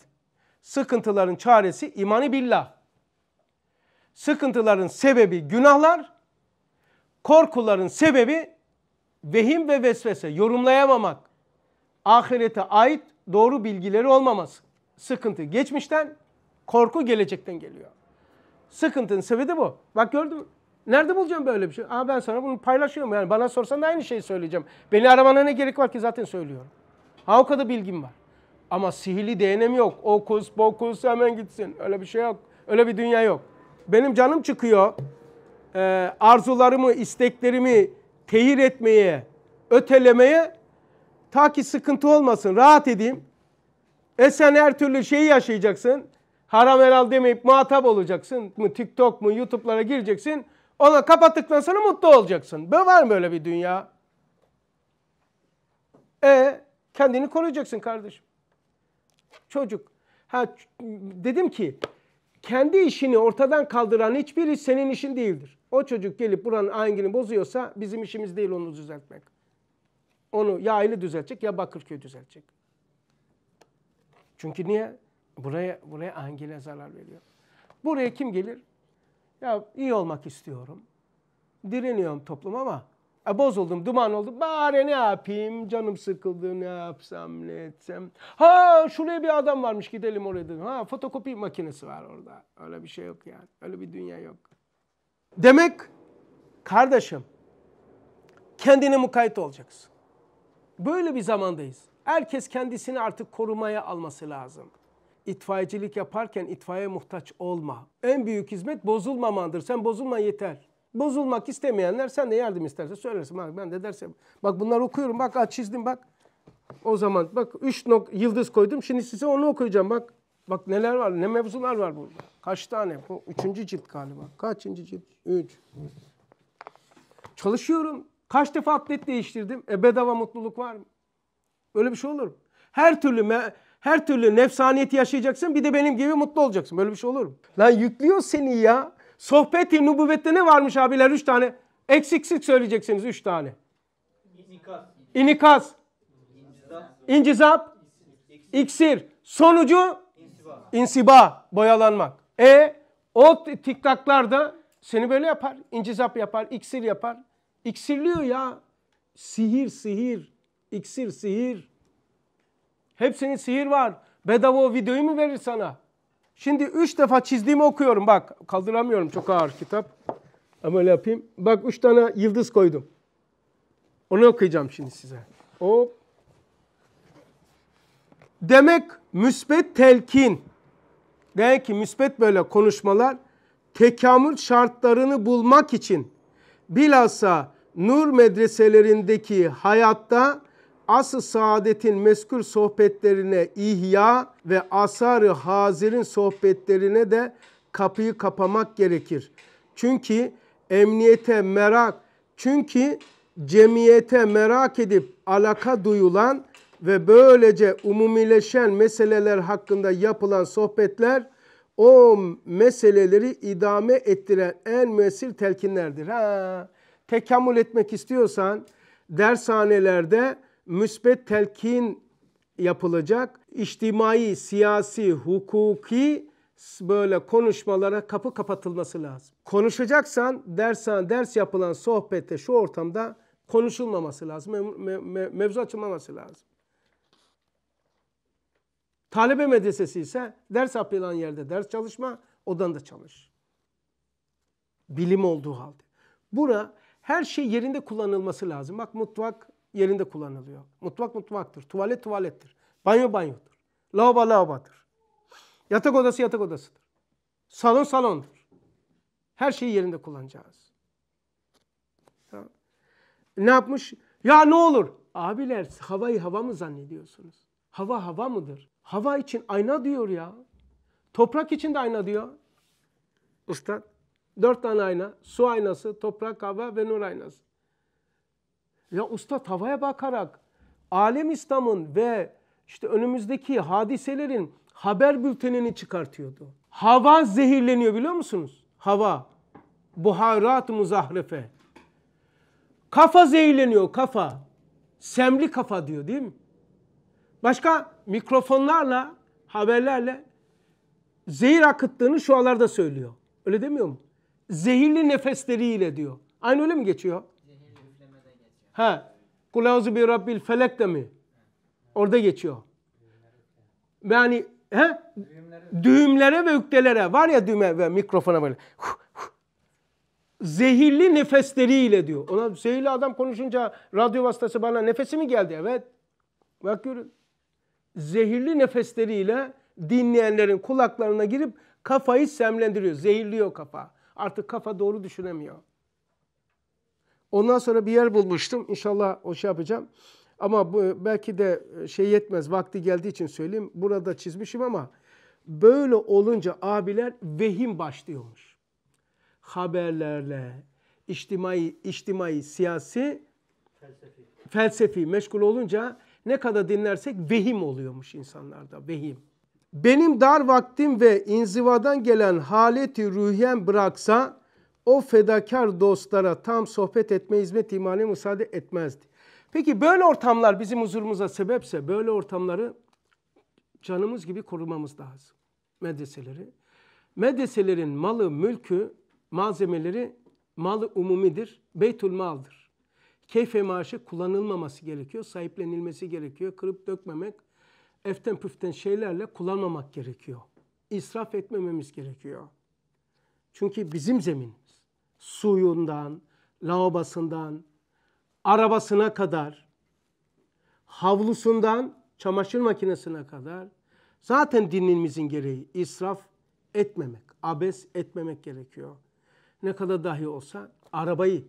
sıkıntıların çaresi imanı billah. Sıkıntıların sebebi günahlar, korkuların sebebi vehim ve vesvese, yorumlayamamak, ahirete ait doğru bilgileri olmaması. Sıkıntı geçmişten, korku gelecekten geliyor. Sıkıntının sebebi bu. Bak gördün mü? Nerede bulacağım böyle bir şey? Aa ben sana bunu paylaşıyorum. Yani bana sorsan da aynı şeyi söyleyeceğim. Beni aramana ne gerek var ki zaten söylüyorum. Ha o kadar bilgim var. Ama sihirli DNA'm yok. Okus, bokus hemen gitsin. Öyle bir şey yok. Öyle bir dünya yok. Benim canım çıkıyor. Ee, arzularımı, isteklerimi tehir etmeye, ötelemeye ta ki sıkıntı olmasın. Rahat edeyim. E sen her türlü şeyi yaşayacaksın. Haram helal demeyip muhatap olacaksın. Mı TikTok mu YouTube'lara gireceksin. Ona kapattıktan sonra mutlu olacaksın. Böyle var mı böyle bir dünya? E kendini koruyacaksın kardeşim. Çocuk. Ha dedim ki kendi işini ortadan kaldıran hiçbir iş senin işin değildir. O çocuk gelip buranın ahengini bozuyorsa bizim işimiz değil onu düzeltmek. Onu ya aile düzeltecek ya Bakırköy düzeltecek. Çünkü niye? Buraya buraya ahengine zarar veriyor. Buraya kim gelir? Ya iyi olmak istiyorum. Direniyorum toplum ama e, bozuldum, duman oldum. Bari ne yapayım? Canım sıkıldı, ne yapsam, ne etsem. Ha şuraya bir adam varmış gidelim oraya Ha fotokopi makinesi var orada. Öyle bir şey yok yani. Öyle bir dünya yok. Demek kardeşim kendine mukayyet olacaksın. Böyle bir zamandayız. Herkes kendisini artık korumaya alması lazım itfaiyecilik yaparken itfaiye muhtaç olma. En büyük hizmet bozulmamandır. Sen bozulma yeter. Bozulmak istemeyenler sen de yardım isterse söylersin. Bak ben de dersem. Bak bunları okuyorum. Bak aç çizdim bak. O zaman bak 3 nok yıldız koydum. Şimdi size onu okuyacağım bak. Bak neler var, ne mevzular var burada. Kaç tane? Bu üçüncü cilt galiba. Kaçıncı cilt? Üç. Çalışıyorum. Kaç defa atlet değiştirdim? E bedava mutluluk var mı? Öyle bir şey olur mu? Her türlü me her türlü nefsaniyeti yaşayacaksın bir de benim gibi mutlu olacaksın. Böyle bir şey olur mu? Lan yüklüyor seni ya. Sohbeti nubuvette ne varmış abiler? Üç tane. Eksiksik söyleyeceksiniz üç tane. İnikaz. İnikaz. İncizap. İksir. Sonucu insiba. insiba boyalanmak. E o tiktaklar da seni böyle yapar. İncizap yapar. iksir yapar. İksirliyor ya. Sihir sihir. İksir sihir. Hepsinin sihir var. Bedava o videoyu mu verir sana? Şimdi üç defa çizdiğimi okuyorum. Bak kaldıramıyorum çok ağır kitap. Ama öyle yapayım. Bak üç tane yıldız koydum. Onu okuyacağım şimdi size. O Demek müsbet telkin. Demek ki müsbet böyle konuşmalar tekamül şartlarını bulmak için bilhassa nur medreselerindeki hayatta Asıl saadetin meskul sohbetlerine ihya ve asarı hazirin sohbetlerine de kapıyı kapamak gerekir. Çünkü emniyete merak, çünkü cemiyete merak edip alaka duyulan ve böylece umumileşen meseleler hakkında yapılan sohbetler o meseleleri idame ettiren en müessir telkinlerdir. Ha, tekamül etmek istiyorsan dershanelerde müsbet telkin yapılacak. İçtimai, siyasi, hukuki böyle konuşmalara kapı kapatılması lazım. Konuşacaksan dersen ders yapılan sohbette şu ortamda konuşulmaması lazım. Mev- mev- mevzu açılmaması lazım. Talebe medresesi ise ders yapılan yerde ders çalışma, odan da çalış. Bilim olduğu halde. Buna her şey yerinde kullanılması lazım. Bak mutfak yerinde kullanılıyor. Mutfak mutfaktır. Tuvalet tuvalettir. Banyo banyodur. Lavabo lavabodur. Yatak odası yatak odasıdır. Salon salondur. Her şeyi yerinde kullanacağız. Ya. Ne yapmış? Ya ne olur? Abiler havayı hava mı zannediyorsunuz? Hava hava mıdır? Hava için ayna diyor ya. Toprak için de ayna diyor. Usta Dört tane ayna. Su aynası, toprak, hava ve nur aynası. Ya usta tavaya bakarak alem İslam'ın ve işte önümüzdeki hadiselerin haber bültenini çıkartıyordu. Hava zehirleniyor biliyor musunuz? Hava. Buharat muzahrefe. Kafa zehirleniyor kafa. Semli kafa diyor değil mi? Başka mikrofonlarla, haberlerle zehir akıttığını şu anlarda söylüyor. Öyle demiyor mu? Zehirli nefesleriyle diyor. Aynı öyle mi geçiyor? Ha. Kulauzu bi rabbil felek de mi? Orada geçiyor. Yani he? Düğümlere. Düğümlere ve ukdelere. Var ya düğme ve mikrofona böyle. Zehirli nefesleriyle diyor. Ona zehirli adam konuşunca radyo vasıtası bana nefesi mi geldi? Evet. Bak görün. Zehirli nefesleriyle dinleyenlerin kulaklarına girip kafayı semlendiriyor. Zehirliyor kafa. Artık kafa doğru düşünemiyor. Ondan sonra bir yer bulmuştum. İnşallah o şey yapacağım. Ama bu, belki de şey yetmez. Vakti geldiği için söyleyeyim. Burada çizmişim ama böyle olunca abiler vehim başlıyormuş. Haberlerle, içtimai, içtimai siyasi, felsefi. felsefi meşgul olunca ne kadar dinlersek vehim oluyormuş insanlarda. Vehim. Benim dar vaktim ve inzivadan gelen haleti ruhiyen bıraksa o fedakar dostlara tam sohbet etme hizmet imane müsaade etmezdi. Peki böyle ortamlar bizim huzurumuza sebepse böyle ortamları canımız gibi korumamız lazım. Medreseleri. Medreselerin malı, mülkü, malzemeleri malı umumidir. Beytül maldır. Keyfe maaşı kullanılmaması gerekiyor. Sahiplenilmesi gerekiyor. Kırıp dökmemek, eften püften şeylerle kullanmamak gerekiyor. İsraf etmememiz gerekiyor. Çünkü bizim zemin suyundan, lavabasından, arabasına kadar, havlusundan çamaşır makinesine kadar zaten dinimizin gereği israf etmemek, abes etmemek gerekiyor. Ne kadar dahi olsa arabayı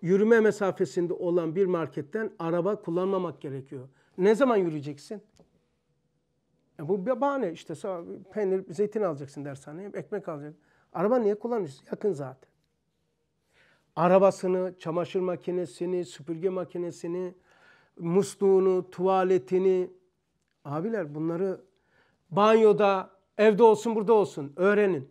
yürüme mesafesinde olan bir marketten araba kullanmamak gerekiyor. Ne zaman yürüyeceksin? E bu bir bahane işte peynir, zeytin alacaksın dershaneye, ekmek alacaksın. Araba niye kullanıyorsun? Yakın zaten arabasını, çamaşır makinesini, süpürge makinesini, musluğunu, tuvaletini. Abiler bunları banyoda, evde olsun burada olsun öğrenin.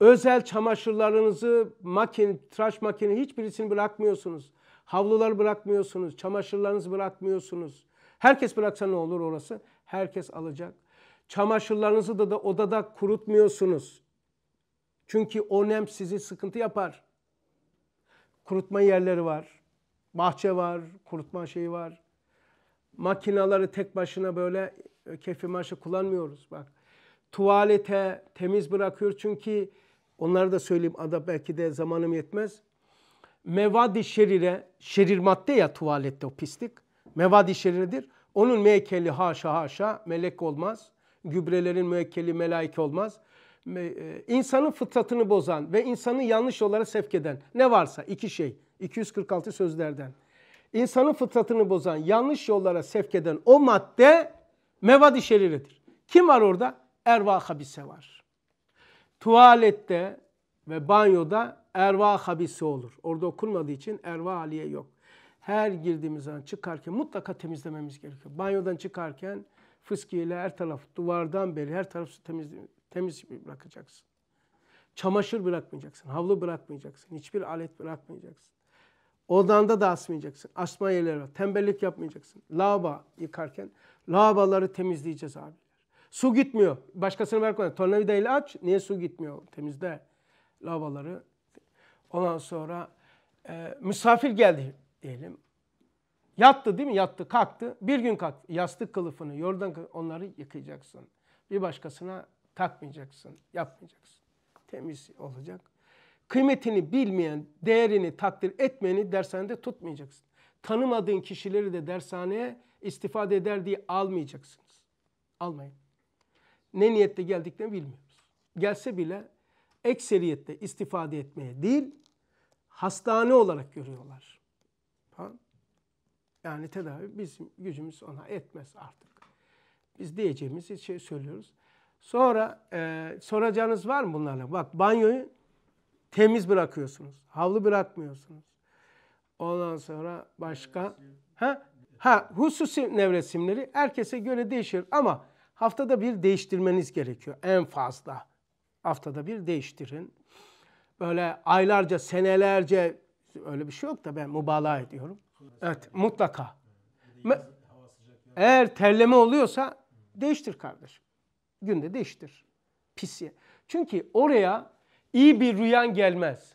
Özel çamaşırlarınızı, makine, tıraş makine hiçbirisini bırakmıyorsunuz. Havlular bırakmıyorsunuz, çamaşırlarınızı bırakmıyorsunuz. Herkes bıraksa ne olur orası? Herkes alacak. Çamaşırlarınızı da, da odada kurutmuyorsunuz. Çünkü o nem sizi sıkıntı yapar kurutma yerleri var. Bahçe var, kurutma şeyi var. Makinaları tek başına böyle e, kefi maşı kullanmıyoruz bak. Tuvalete temiz bırakıyor çünkü onları da söyleyeyim ada belki de zamanım yetmez. Mevadi şerire, şerir madde ya tuvalette o pislik. Mevadi şeriredir. Onun mekeli haşa haşa melek olmaz. Gübrelerin mekeli melaike olmaz. E, insanın fıtratını bozan ve insanı yanlış yollara sevk eden ne varsa iki şey 246 sözlerden. İnsanın fıtratını bozan, yanlış yollara sevk eden o madde mevadi şeriredir. Kim var orada? Erva habise var. Tuvalette ve banyoda erva habisi olur. Orada okunmadığı için erva aliye yok. Her girdiğimiz zaman çıkarken mutlaka temizlememiz gerekiyor. Banyodan çıkarken fıskiyle her taraf duvardan beri her tarafı temizliyoruz. Temiz bırakacaksın. Çamaşır bırakmayacaksın, havlu bırakmayacaksın, hiçbir alet bırakmayacaksın. Odanda da asmayacaksın. Asma yerleri var. Tembellik yapmayacaksın. Lava yıkarken lavaları temizleyeceğiz abi. Su gitmiyor. Başkasını bırakma. Tornavidayla aç. Niye su gitmiyor? Temizle lavaları. Ondan sonra e, misafir geldi diyelim. Yattı değil mi? Yattı, kalktı. Bir gün kalk. Yastık kılıfını, yordan onları yıkayacaksın. Bir başkasına takmayacaksın, yapmayacaksın. Temiz olacak. Kıymetini bilmeyen, değerini takdir etmeyeni dershanede tutmayacaksın. Tanımadığın kişileri de dershaneye istifade eder diye almayacaksınız. Almayın. Ne niyetle geldiklerini bilmiyoruz. Gelse bile ekseriyette istifade etmeye değil, hastane olarak görüyorlar. Tamam. Yani tedavi bizim gücümüz ona etmez artık. Biz diyeceğimiz şey söylüyoruz. Sonra e, soracağınız var mı bunlarla? Bak banyoyu temiz bırakıyorsunuz. Havlu bırakmıyorsunuz. Ondan sonra başka ha ha hususi nevresimleri herkese göre değişir ama haftada bir değiştirmeniz gerekiyor en fazla. Haftada bir değiştirin. Böyle aylarca, senelerce öyle bir şey yok da ben mübalağa ediyorum. Evet, mutlaka. Eğer terleme oluyorsa değiştir kardeşim. Günde değiştir. Pis ye. Çünkü oraya iyi bir rüyan gelmez.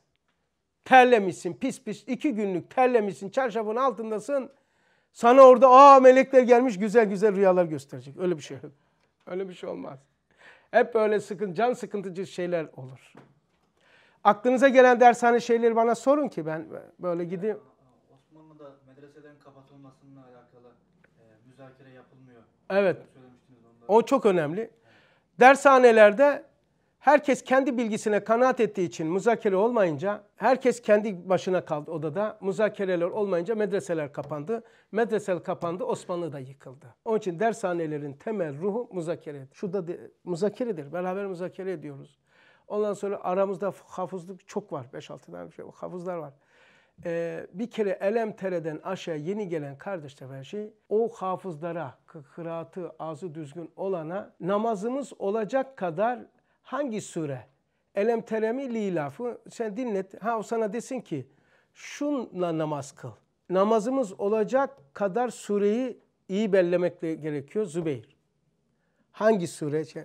Terlemişsin pis pis iki günlük terlemişsin çarşafın altındasın. Sana orada aa melekler gelmiş güzel güzel rüyalar gösterecek. Öyle bir şey yok. Öyle bir şey olmaz. Hep böyle sıkıntı, can sıkıntıcı şeyler olur. Aklınıza gelen dershane şeyleri bana sorun ki ben böyle gideyim. Ee, Osmanlı'da medreselerin kapatılmasıyla alakalı e, müzakere yapılmıyor. Evet. O çok önemli. Dershanelerde herkes kendi bilgisine kanaat ettiği için müzakere olmayınca, herkes kendi başına kaldı odada, müzakereler olmayınca medreseler kapandı. medresel kapandı, Osmanlı da yıkıldı. Onun için dershanelerin temel ruhu müzakere. Şurada de, müzakeredir, beraber müzakere ediyoruz. Ondan sonra aramızda hafızlık çok var, 5-6 tane bir şey, hafızlar var e, bir kere elem tereden aşağı yeni gelen kardeş şey o hafızlara, kıraatı ağzı düzgün olana namazımız olacak kadar hangi sure? Elem teremi li lafı sen dinlet. Ha o sana desin ki şunla namaz kıl. Namazımız olacak kadar sureyi iyi bellemek gerekiyor Zübeyir. Hangi sure? Şey,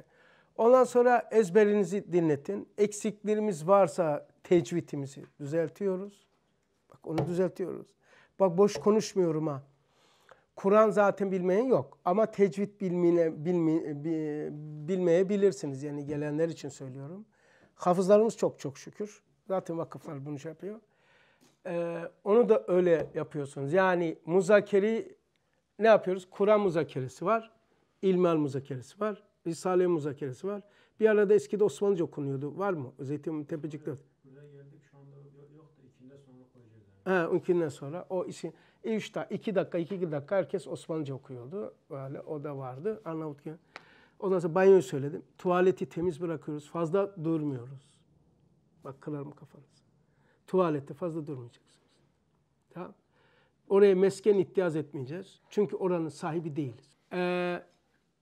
ondan sonra ezberinizi dinletin. Eksiklerimiz varsa tecvitimizi düzeltiyoruz. Onu düzeltiyoruz. Bak boş konuşmuyorum ha. Kur'an zaten bilmeyen yok. Ama tecvid bilmine, bilmi, bilmeyebilirsiniz. Yani gelenler için söylüyorum. Hafızlarımız çok çok şükür. Zaten vakıflar bunu şey yapıyor. Ee, onu da öyle yapıyorsunuz. Yani muzakeri ne yapıyoruz? Kur'an muzakeresi var. İlmel muzakeresi var. Risale muzakeresi var. Bir arada eskide Osmanlıca okunuyordu. Var mı? Zeytin Tepecik'te. Evet. Ha, unkinden sonra o işin 3 e, dakika, iki dakika, 2 dakika herkes Osmanlıca okuyordu. Böyle o da vardı. Arnavutken. Ondan sonra banyoyu söyledim. Tuvaleti temiz bırakıyoruz. Fazla durmuyoruz. Bak kırarım kafanızı. Tuvalette fazla durmayacaksınız. Tamam. Oraya mesken ihtiyaz etmeyeceğiz. Çünkü oranın sahibi değiliz. Ee,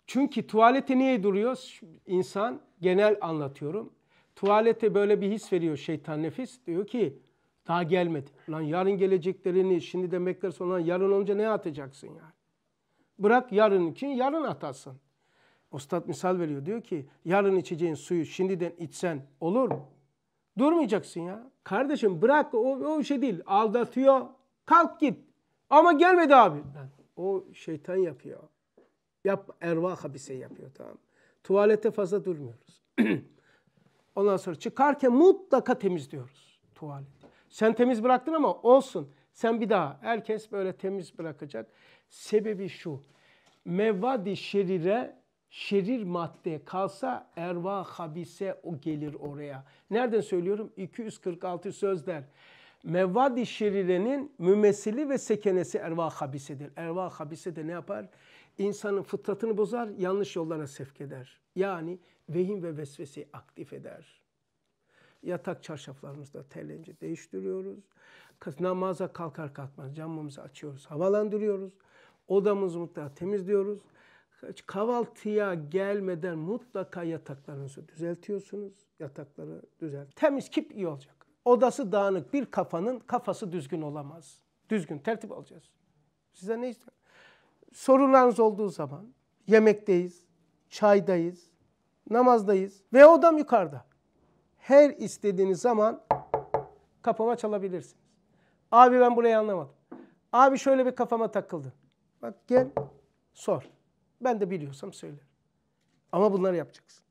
çünkü tuvalete niye duruyor? İnsan genel anlatıyorum. Tuvalete böyle bir his veriyor şeytan nefis. Diyor ki daha gelmedi. Lan yarın geleceklerini şimdi de beklersen lan yarın olunca ne atacaksın yani? Bırak yarın için yarın atasın. Ustad misal veriyor diyor ki yarın içeceğin suyu şimdiden içsen olur mu? Durmayacaksın ya. Kardeşim bırak o, o şey değil aldatıyor kalk git. Ama gelmedi abi. o şeytan yapıyor. Yap Erva habise yapıyor tamam. Tuvalete fazla durmuyoruz. Ondan sonra çıkarken mutlaka temizliyoruz tuvalet. Sen temiz bıraktın ama olsun. Sen bir daha. Herkes böyle temiz bırakacak. Sebebi şu. Mevadi şerire şerir madde kalsa erva habise o gelir oraya. Nereden söylüyorum? 246 sözler. Mevadi şerirenin mümesili ve sekenesi erva habisedir. Erva habise de ne yapar? İnsanın fıtratını bozar, yanlış yollara sevk eder. Yani vehim ve vesveseyi aktif eder. Yatak çarşaflarımızı da terleyince değiştiriyoruz. Namaza kalkar kalkmaz camımızı açıyoruz, havalandırıyoruz. Odamızı mutlaka temizliyoruz. Kahvaltıya gelmeden mutlaka yataklarınızı düzeltiyorsunuz. Yatakları düzelt. Temiz kip iyi olacak. Odası dağınık bir kafanın kafası düzgün olamaz. Düzgün tertip alacağız. Size ne istiyorum? Sorunlarınız olduğu zaman yemekteyiz, çaydayız, namazdayız ve odam yukarıda her istediğiniz zaman kafama çalabilirsiniz. Abi ben burayı anlamadım. Abi şöyle bir kafama takıldı. Bak gel sor. Ben de biliyorsam söylerim. Ama bunları yapacaksın.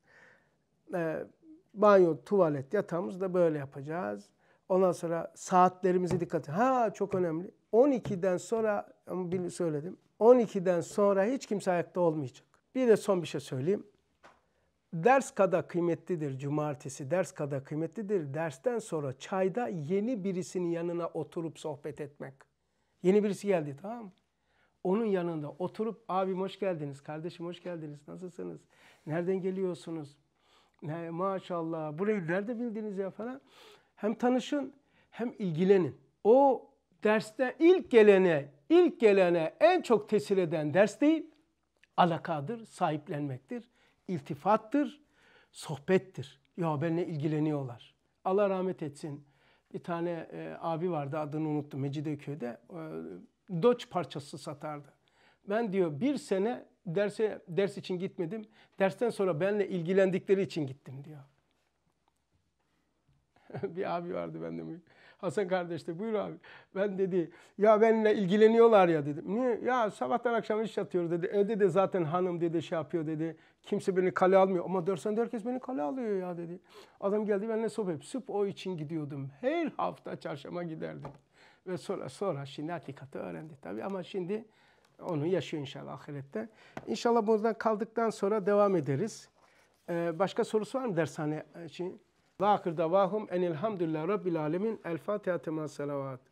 Ee, banyo, tuvalet, yatağımız da böyle yapacağız. Ondan sonra saatlerimizi dikkat et. Ha çok önemli. 12'den sonra ama söyledim. 12'den sonra hiç kimse ayakta olmayacak. Bir de son bir şey söyleyeyim. Ders kadar kıymetlidir cumartesi, ders kadar kıymetlidir. Dersten sonra çayda yeni birisinin yanına oturup sohbet etmek. Yeni birisi geldi tamam mı? Onun yanında oturup abi hoş geldiniz, kardeşim hoş geldiniz, nasılsınız? Nereden geliyorsunuz? Ne, maşallah burayı nerede bildiniz ya falan. Hem tanışın hem ilgilenin. O derste ilk gelene, ilk gelene en çok tesir eden ders değil, alakadır, sahiplenmektir iltifattır, sohbettir. Ya benimle ilgileniyorlar. Allah rahmet etsin. Bir tane e, abi vardı adını unuttum Mecidiyeköy'de. E, doç parçası satardı. Ben diyor bir sene derse ders için gitmedim. Dersten sonra benimle ilgilendikleri için gittim diyor. bir abi vardı bende. Hasan kardeş de buyur abi. Ben dedi ya benimle ilgileniyorlar ya dedim. Niye? Ya sabahtan akşam iş yatıyoruz dedi. Evde de zaten hanım dedi şey yapıyor dedi. Kimse beni kale almıyor. Ama dersen herkes beni kale alıyor ya dedi. Adam geldi benimle sohbet. Sırf o için gidiyordum. Her hafta çarşama giderdim. Ve sonra sonra şimdi hakikati öğrendi tabii ama şimdi onu yaşıyor inşallah ahirette. İnşallah buradan kaldıktan sonra devam ederiz. Ee, başka sorusu var mı dershane için? Ve ahir davahum enilhamdülillahi rabbil alemin. El Fatiha tema selavat.